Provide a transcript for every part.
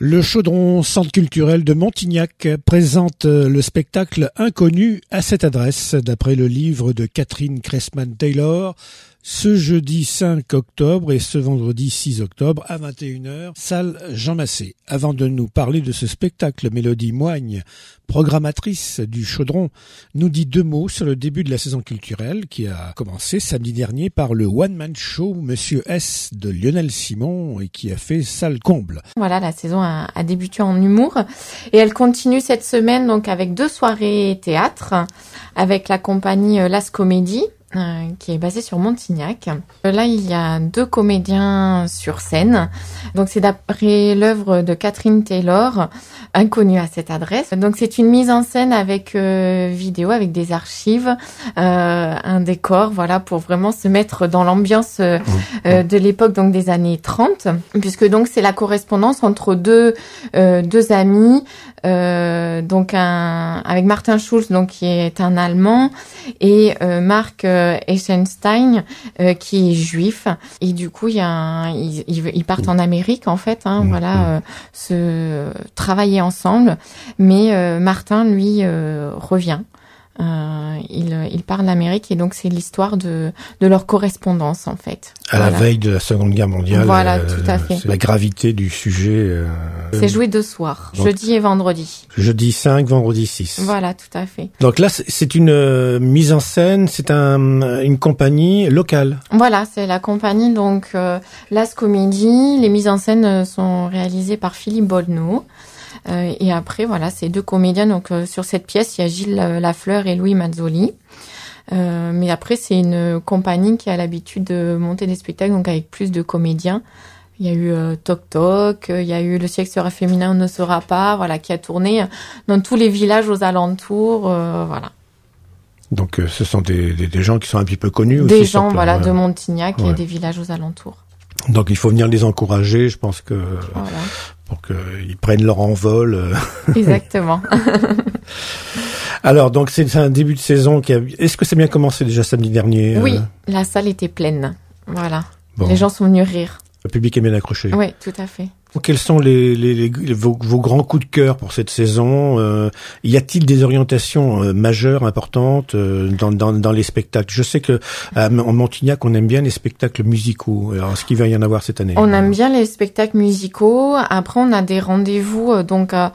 Le Chaudron Centre culturel de Montignac présente euh, le spectacle Inconnu à cette adresse, d'après le livre de Catherine Cressman-Taylor, ce jeudi 5 octobre et ce vendredi 6 octobre à 21h, salle Jean Massé. Avant de nous parler de ce spectacle, Mélodie Moigne, programmatrice du Chaudron, nous dit deux mots sur le début de la saison culturelle qui a commencé samedi dernier par le one-man show Monsieur S de Lionel Simon et qui a fait salle comble. Voilà, la saison a, débuté en humour et elle continue cette semaine donc avec deux soirées théâtre avec la compagnie euh, Las Comédies. Euh, qui est basé sur Montignac. Euh, là, il y a deux comédiens sur scène. Donc, c'est d'après l'œuvre de Catherine Taylor, inconnue à cette adresse. Donc, c'est une mise en scène avec euh, vidéo, avec des archives, euh, un décor, voilà, pour vraiment se mettre dans l'ambiance de l'époque, donc des années 30, puisque donc c'est la correspondance entre deux deux amis, donc un avec Martin Schulz, donc qui est un Allemand, et Marc euh, Eisenstein euh, qui est juif et du coup il y ils, partent en Amérique en fait hein, mm-hmm. voilà euh, se travailler ensemble mais Martin lui revient euh, euh parle d'Amérique et donc c'est l'histoire de, de, leur correspondance en fait. À la veille de la Seconde Guerre mondiale. Voilà, euh, tout à fait. La gravité du sujet. Euh, c'est joué deux soirs, jeudi et vendredi. Jeudi 5, vendredi 6. Voilà, tout à fait. Donc là, c'est une mise en scène, c'est un, une compagnie locale. Voilà, c'est la compagnie donc Las Comédie. Les mises en scène sont réalisées par Philippe Bolno. Euh, et après, voilà, c'est deux comédiens. Donc euh, sur cette pièce, il y a Gilles euh, Lafleur et Louis Mazzoli. mais après, c'est une compagnie qui a l'habitude de monter des spectacles, donc avec plus de comédiens. Il y a eu Toc Toc, il y a eu Le siècle sera féminin, on ne sera pas, voilà, qui a tourné dans tous les villages aux alentours, voilà. Donc, ce sont des, gens qui sont un petit peu connus des aussi. Des gens, voilà, de Montignac et des villages aux alentours. Donc, il faut venir les encourager. Je pense que pour qu'ils prennent leur envol. Euh. Exactement. Alors, donc c'est un début de saison qui Est-ce que c'est bien commencé déjà samedi dernier euh? Oui, la salle était pleine. Voilà. Les gens sont venus rire. Le public est bien accroché. Oui, tout à fait. Quels sont les, les, vos, grands coups de cœur pour cette saison euh, Y a-t-il des orientations euh, majeures importantes euh, dans, dans, dans, les spectacles Je sais que en Montignac, on aime bien les spectacles musicaux. Alors, est-ce qu'il va y en avoir cette année On aime bien les spectacles musicaux. Après, on a des rendez-vous. donc, par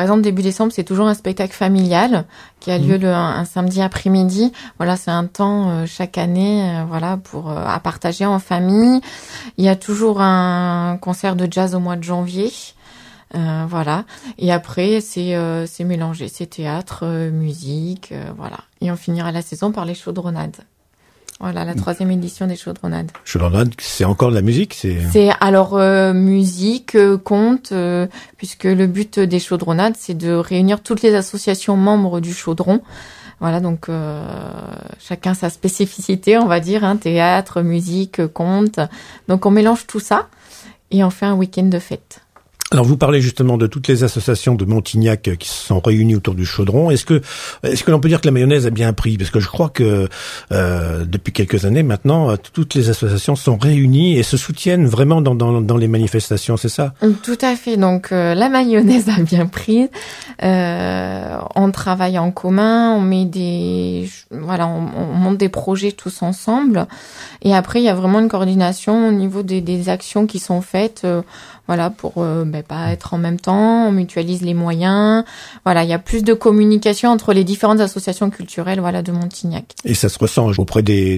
exemple, début décembre, c'est toujours un spectacle familial qui a lieu mhm. le, un, samedi après-midi. Voilà, c'est un temps euh, chaque année, euh, voilà, pour euh, à partager en famille. Il y a toujours un concert de jazz au mois de janvier. voilà. Et après, c'est c'est mélangé, c'est théâtre, musique, voilà. Et on finira la saison par les chaudronades. Voilà, la troisième édition des Chaudronades. Chaudronades, c'est encore de la musique C'est, alors euh, musique, euh, conte, euh, puisque le but des Chaudronades, c'est de réunir toutes les associations membres du Chaudron. Voilà, donc chacun sa spécificité, on va dire, hein, théâtre, musique, conte. Donc on mélange tout ça et on fait un week-end de fête. Alors vous parlez justement de toutes les associations de Montignac qui se sont réunies autour du chaudron. Est-ce que est-ce que l'on peut dire que la mayonnaise a bien pris Parce que je crois que euh, depuis quelques années maintenant, euh, toutes les associations sont réunies et se soutiennent vraiment dans, dans, dans les manifestations, c'est ça euh, Tout à fait. Donc euh, la mayonnaise a bien pris. Euh, on travaille en commun, on met des voilà, on, on, monte des projets tous ensemble. Et après, il y a vraiment une coordination au niveau des, des actions qui sont faites voilà, pour euh, ben, pas être en même temps, on mutualise les moyens. Voilà, il y a plus de communication entre les différentes associations culturelles voilà, de Montignac. Et ça se ressent auprès des,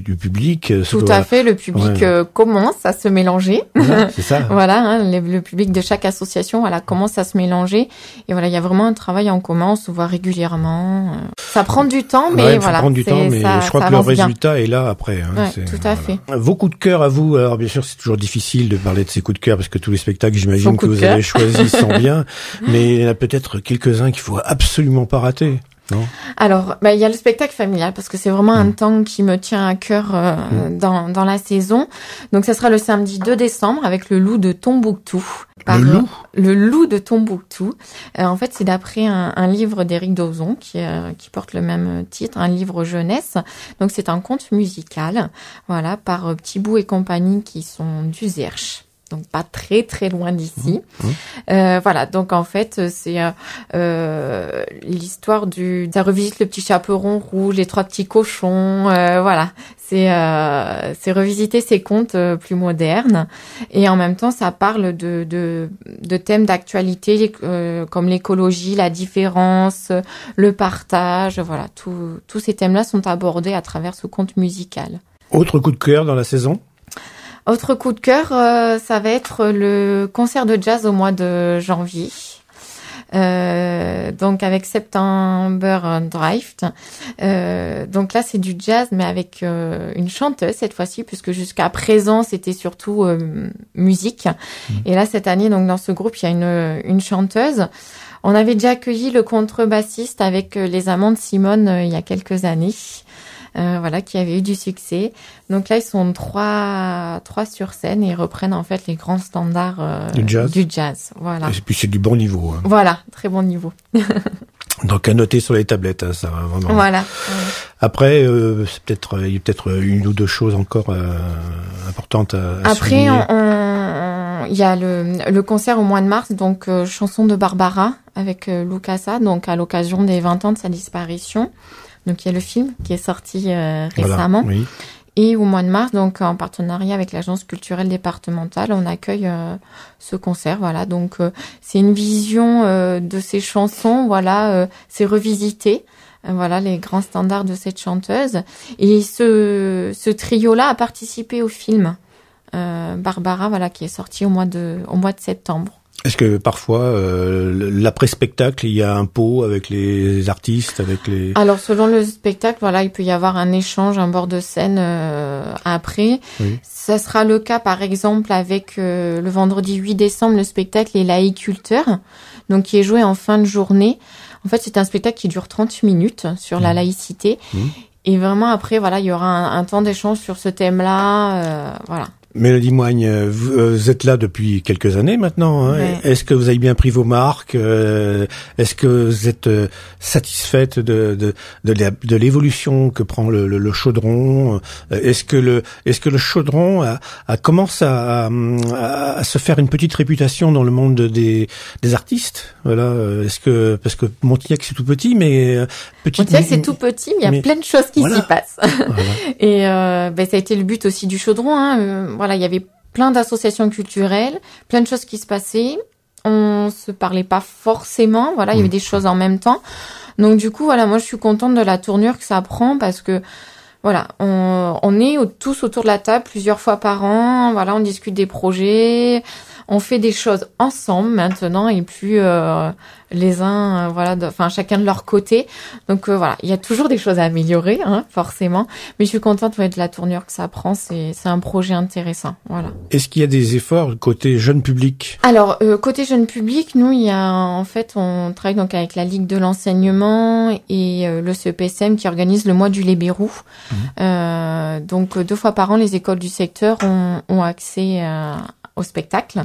du public euh, Tout à fait, le public euh, commence à se mélanger. c'est ça. voilà, hein, le, public de chaque association voilà, commence à se mélanger. Et voilà, il y a vraiment un travail en commun, on se voit régulièrement. Euh. Ça prend du temps, mais voilà. Ça prend du temps, mais je crois que le résultat est là après. Hein, tout à fait. Vos coups de cœur à vous, alors bien sûr c'est toujours difficile de parler de ces coups de cœur parce que tous les spectacles, j'imagine que vous avez choisi sont bien, mais il y en a peut-être quelques-uns qu'il faut absolument pas rater. Non Alors, bah, il y a le spectacle familial parce que c'est vraiment un hmm. temps qui me tient à cœur euh, hmm. dans, dans, la saison. Donc, ça sera le samedi 2 décembre avec le loup de Tombouctou. le loup euh, Le loup de Tombouctou. Euh, en fait, c'est d'après un, livre d'Éric Dozon qui, qui porte le même titre, un livre jeunesse. Donc, c'est un conte musical, voilà, par Petit Bou et compagnie qui sont du Zerche donc pas très très loin d'ici. Mmh, mmh. Euh, voilà, donc en fait c'est euh, euh l'histoire du ça revisite le petit chaperon rouge, les trois petits cochons, euh, voilà, c'est euh, c'est revisiter ces contes euh, plus modernes et en même temps ça parle de de, de thèmes d'actualité comme l'écologie, la différence, le partage, voilà, tous tous ces thèmes-là sont abordés à travers ce conte musical. Autre coup de cœur dans la saison autre coup de cœur, euh, ça va être le concert de jazz au mois de janvier. Euh, donc avec September Drift. Euh, donc là, c'est du jazz, mais avec une chanteuse cette fois-ci, puisque jusqu'à présent, c'était surtout musique. Mmh. Et là, cette année, donc dans ce groupe, il y a une, chanteuse. On avait déjà accueilli le contrebassiste avec les amants de Simone il y a quelques années. Euh, voilà, qui avait eu du succès. Donc là, ils sont trois, trois sur scène et ils reprennent en fait les grands standards euh, du, jazz. Voilà. Et puis c'est du bon niveau. Hein. Voilà, très bon niveau. Donc à noter sur les tablettes, hein, ça vraiment. Voilà. Après, euh, c'est peut-être il y a peut-être une ou deux choses encore importantes à, Après, on il y a le, concert au mois de mars, donc euh, chanson de Barbara avec euh, Lucasa, donc à l'occasion des 20 ans de sa disparition. Donc il y a le film qui est sorti euh, récemment. Et au mois de mars, donc en partenariat avec l'agence culturelle départementale, on accueille euh, ce concert. Voilà, donc c'est une vision de ces chansons. Voilà, c'est revisité voilà les grands standards de cette chanteuse. Et ce trio-là a participé au film. Euh, Barbara, voilà, qui est sortie au mois de, au mois de septembre. Est-ce que parfois, euh, l'après-spectacle, il y a un pot avec les artistes, avec les... Alors, selon le spectacle, voilà, il peut y avoir un échange, un bord de scène euh, après. Ça sera le cas, par exemple, avec euh, le vendredi 8 décembre, le spectacle Les Laïculteurs, donc qui est joué en fin de journée. En fait, c'est un spectacle qui dure 30 minutes sur la mmh. laïcité. Mmh. Et vraiment, après, voilà, il y aura un, un temps d'échange sur ce thème-là. voilà. Mélodie Moigne, euh, euh, vous, êtes là depuis quelques années maintenant. Hein. Est-ce que vous avez bien pris vos marques euh, Est-ce que vous êtes satisfaite de, de, de l'évolution que prend le, le, chaudron Est-ce que, le, est ce que le chaudron a, commence à, à, se faire une petite réputation dans le monde des, des artistes voilà. Est-ce que Parce que Montignac, c'est tout petit, mais... petit. Montignac, c'est tout petit, mais il y a plein de choses qui s'y passent. Et ben, ça a été le but aussi du chaudron. Hein. Voilà voilà, il y avait plein d'associations culturelles, plein de choses qui se passaient. On se parlait pas forcément, voilà, il y avait des mmh. choses en même temps. Donc du coup, voilà, moi je suis contente de la tournure que ça prend parce que voilà, on, on est tous autour de la table plusieurs fois par an. Voilà, on discute des projets on fait des choses ensemble maintenant et puis euh, les uns, euh, voilà, enfin chacun de leur côté. Donc euh, voilà, il y a toujours des choses à améliorer, hein, forcément. Mais je suis contente ouais, de la tournure que ça prend. C'est c'est un projet intéressant, voilà. Est-ce qu'il y a des efforts côté jeune public Alors côté jeune public, nous il y a en fait on travaille donc avec la Ligue de l'enseignement et le CEPSM qui organise le mois du Lébérou. Mhm. donc deux fois par an, les écoles du secteur ont, accès au spectacle.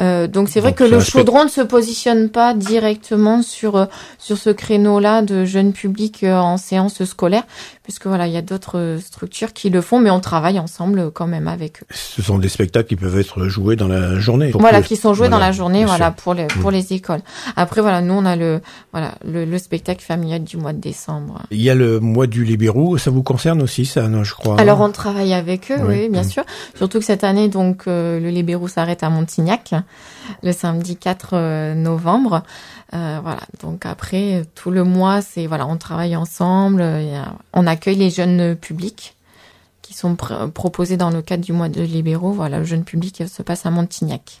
Euh, donc c'est vrai que le chaudron ne se positionne pas directement sur euh, sur ce créneau-là de jeunes publics euh, en séance scolaire, puisque voilà, il y a d'autres euh, structures qui le font, mais on travaille ensemble quand même avec eux. Ce sont des spectacles qui peuvent être joués dans la journée. Voilà, qui sont joués dans la journée, voilà pour les pour mm. les écoles. Après voilà, nous on a le voilà le, le, spectacle familial du mois de décembre. Il y a le mois du Libérou, ça vous concerne aussi, ça, non, je crois. Alors on travaille avec eux, oui, bien mm. sûr. Surtout que cette année donc le Libérou s'arrête à Montignac le samedi 4 euh, novembre. Euh, voilà. Donc après tout le mois, c'est voilà, on travaille ensemble, euh, on accueille les jeunes publics qui sont proposés dans le cadre du mois de libéraux. Voilà, le jeune public se passe à Montignac.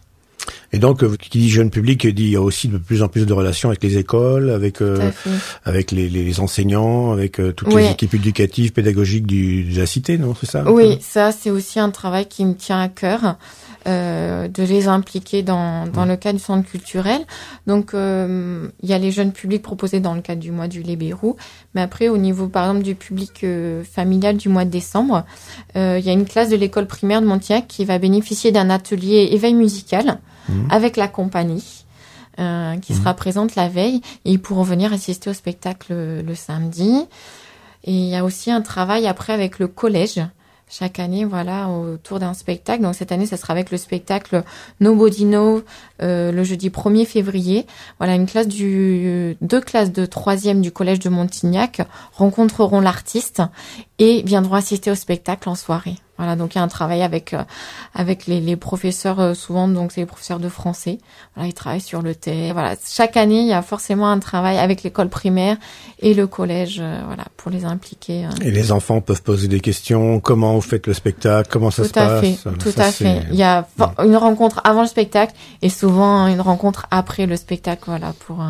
Et donc, qui dit jeune public dit aussi de plus en plus de relations avec les écoles, avec avec les, enseignants, avec toutes les équipes éducatives, pédagogiques du, de la cité, non C'est ça Oui, ça c'est aussi un travail qui me tient à cœur. Euh, de les impliquer dans, dans mmh. le cadre du centre culturel. Donc, euh, il y a les jeunes publics proposés dans le cadre du mois du Lébérou. Mais après, au niveau, par exemple, du public euh, familial du mois de décembre, il y a une classe de l'école primaire de Montiac qui va bénéficier d'un atelier éveil musical mmh. avec la compagnie. qui mmh. sera présente la veille et ils pourront venir assister au spectacle le samedi. Et il y a aussi un travail après avec le collège chaque année, voilà, autour d'un spectacle. Donc cette année, ça sera avec le spectacle Nobody Know euh, le jeudi 1er février. Voilà, une classe du deux classes de troisième du collège de Montignac rencontreront l'artiste et viendront assister au spectacle en soirée. Voilà, donc il y a un travail avec euh, avec les, les professeurs euh, souvent, donc c'est les professeurs de français. Voilà, ils travaillent sur le thé. Voilà, chaque année il y a forcément un travail avec l'école primaire et le collège, euh, voilà, pour les impliquer. Et les enfants peuvent poser des questions. Comment vous faites le spectacle Comment ça se passe ah bah Tout à fait. Tout à fait. Il y a une rencontre avant le spectacle et souvent une rencontre après le spectacle. Voilà, pour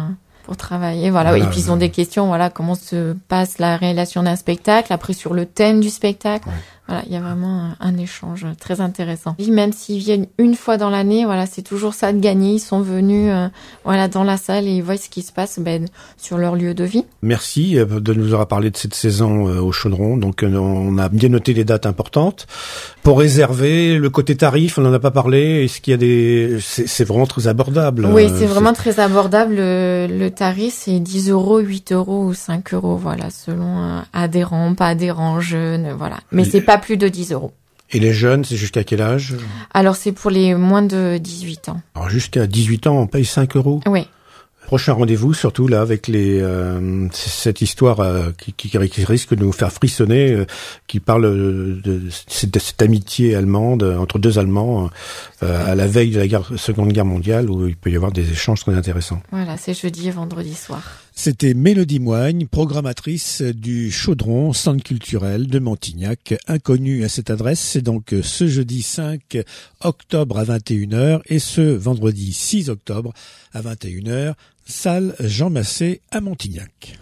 pour travailler. Voilà. et puis ils ont des questions. Voilà, comment se passe la réalisation d'un spectacle, après sur le thème du spectacle. Voilà, il y a vraiment un échange très intéressant. Même s'ils viennent une fois dans l'année, voilà, c'est toujours ça de gagner. Ils sont venus, euh, voilà, dans la salle et ils voient ce qui se passe ben, sur leur lieu de vie. Merci euh, de nous avoir parlé de cette saison euh, au Chaudron. Donc, on a bien noté les dates importantes. Pour réserver, le côté tarif, on n'en a pas parlé. Est-ce qu'il y a des, c'est vraiment très abordable. Oui, c'est vraiment très abordable. Le, tarif, c'est 10 euros, 8 euros ou 5 euros, voilà, selon adhérent, pas adhérent, jeune, voilà. Mais c'est pas plus de 10 euros. Et les jeunes, c'est jusqu'à quel âge Alors, c'est pour les moins de 18 ans. Alors, jusqu'à 18 ans, on paye 5 euros Oui. Prochain rendez-vous, surtout là, avec les euh, cette histoire euh, qui, risque de nous faire frissonner, euh, qui parle de, cette, amitié allemande entre deux Allemands à la veille de la Seconde Guerre mondiale, où il peut y avoir des échanges très intéressants. Voilà, c'est jeudi et vendredi soir. C'était Mélodie Moigne, programmatrice du Chaudron Centre culturel de Montignac, inconnue à cette adresse. C'est donc ce jeudi 5 octobre à 21h et ce vendredi 6 octobre à 21h, salle Jean Massé à Montignac.